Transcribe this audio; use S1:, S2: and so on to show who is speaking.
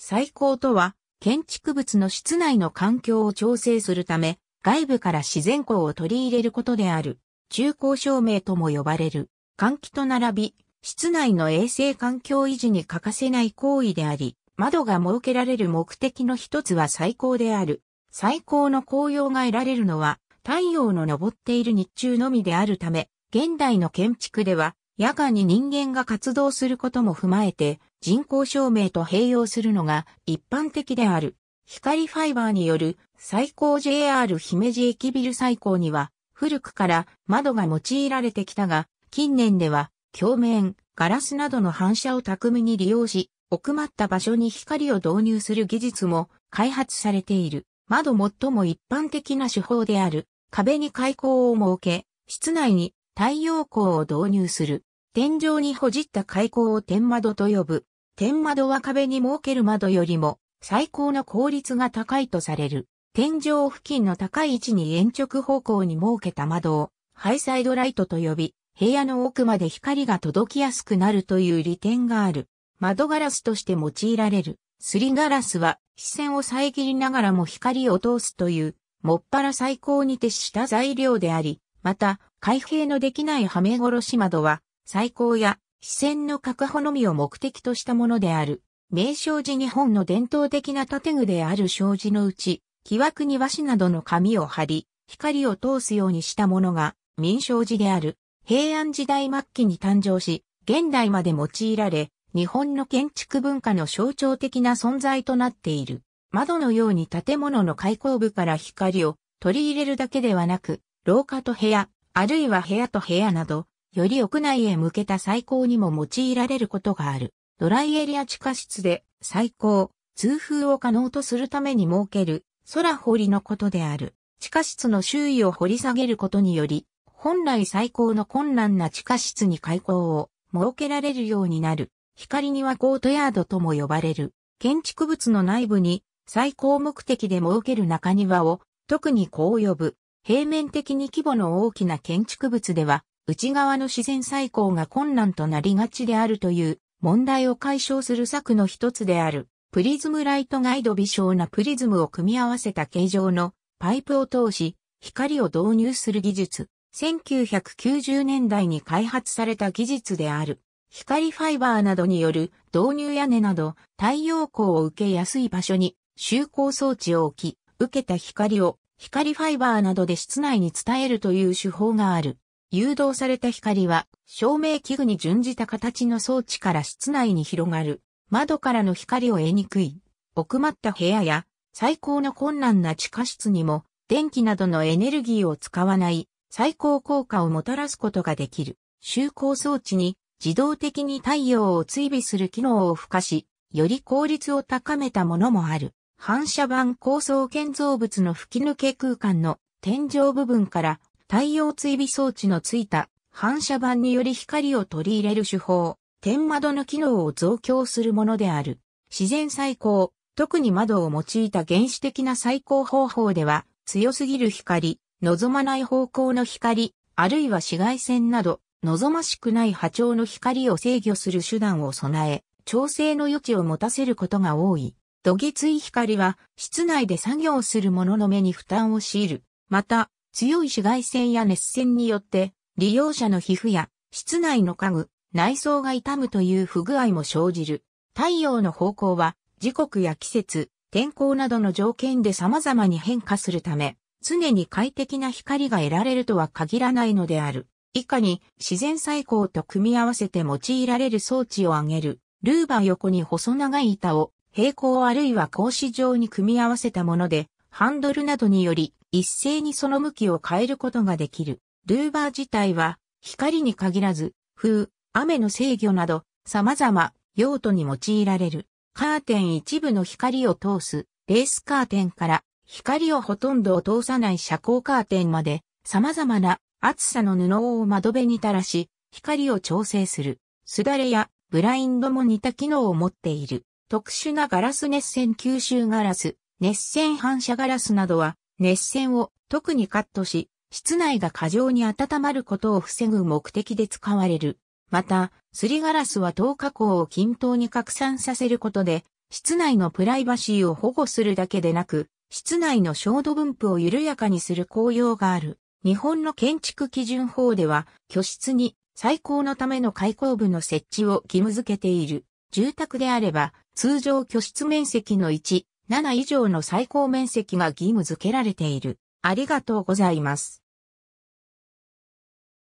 S1: 採光とは、建築物の室内の環境を調整するため、外部から自然光を取り入れることである、中光照明とも呼ばれる、換気と並び、室内の衛生環境維持に欠かせない行為であり、窓が設けられる目的の一つは最高である。最高の紅葉が得られるのは、太陽の昇っている日中のみであるため、現代の建築では、夜間に人間が活動することも踏まえて、人工照明と併用するのが一般的である。光ファイバーによる最高 JR 姫路駅ビル最高には古くから窓が用いられてきたが、近年では鏡面、ガラスなどの反射を巧みに利用し、奥まった場所に光を導入する技術も開発されている。窓最も一般的な手法である壁に開口を設け、室内に太陽光を導入する。天井にほじった開口を天窓と呼ぶ。天窓は壁に設ける窓よりも最高の効率が高いとされる。天井付近の高い位置に延直方向に設けた窓をハイサイドライトと呼び、部屋の奥まで光が届きやすくなるという利点がある。窓ガラスとして用いられる。すりガラスは視線を遮りながらも光を通すという、もっぱら最高に徹した材料であり、また、開閉のできないはめ殺し窓は、最高や視線の確保のみを目的としたものである。名称寺日本の伝統的な建具である障子のうち、木枠に和紙などの紙を貼り、光を通すようにしたものが、民商寺である。平安時代末期に誕生し、現代まで用いられ、日本の建築文化の象徴的な存在となっている。窓のように建物の開口部から光を取り入れるだけではなく、廊下と部屋、あるいは部屋と部屋など、より屋内へ向けた採光にも用いられることがある。ドライエリア地下室で採光、通風を可能とするために設ける空掘りのことである。地下室の周囲を掘り下げることにより、本来最高の困難な地下室に開口を設けられるようになる。光にはコートヤードとも呼ばれる。建築物の内部に最高目的で設ける中庭を特にこう呼ぶ。平面的に規模の大きな建築物では内側の自然再興が困難となりがちであるという問題を解消する策の一つである、プリズムライトガイド微小なプリズムを組み合わせた形状のパイプを通し、光を導入する技術。1990年代に開発された技術である。光ファイバーなどによる導入屋根など太陽光を受けやすい場所に就光装置を置き、受けた光を光ファイバーなどで室内に伝えるという手法がある。誘導された光は照明器具に準じた形の装置から室内に広がる窓からの光を得にくい奥まった部屋や最高の困難な地下室にも電気などのエネルギーを使わない最高効果をもたらすことができる就航装置に自動的に太陽を追尾する機能を付加し、より効率を高めたものもある。反射板構層建造物の吹き抜け空間の天井部分から太陽追尾装置のついた反射板により光を取り入れる手法、天窓の機能を増強するものである。自然最高、特に窓を用いた原始的な最高方法では、強すぎる光、望まない方向の光、あるいは紫外線など、望ましくない波長の光を制御する手段を備え、調整の余地を持たせることが多い。土下つい光は、室内で作業する者の目に負担を強いる。また、強い紫外線や熱線によって、利用者の皮膚や室内の家具、内装が傷むという不具合も生じる。太陽の方向は、時刻や季節、天候などの条件で様々に変化するため、常に快適な光が得られるとは限らないのである。以下に自然採光と組み合わせて用いられる装置を挙げる。ルーバー横に細長い板を平行あるいは格子状に組み合わせたもので、ハンドルなどにより一斉にその向きを変えることができる。ルーバー自体は、光に限らず、風、雨の制御など、様々、用途に用いられる。カーテン一部の光を通す、レースカーテンから、光をほとんど通さない遮光カーテンまで、様々な厚さの布を窓辺に垂らし、光を調整する。すだれやブラインドも似た機能を持っている。特殊なガラス熱線吸収ガラス、熱線反射ガラスなどは熱線を特にカットし、室内が過剰に温まることを防ぐ目的で使われる。また、すりガラスは透過光を均等に拡散させることで、室内のプライバシーを保護するだけでなく、室内の照度分布を緩やかにする効用がある。日本の建築基準法では、居室に最高のための開口部の設置を義務付けている。住宅であれば、通常居室面積の1、7以上の最高面積が義務付けられている。ありがとうございます。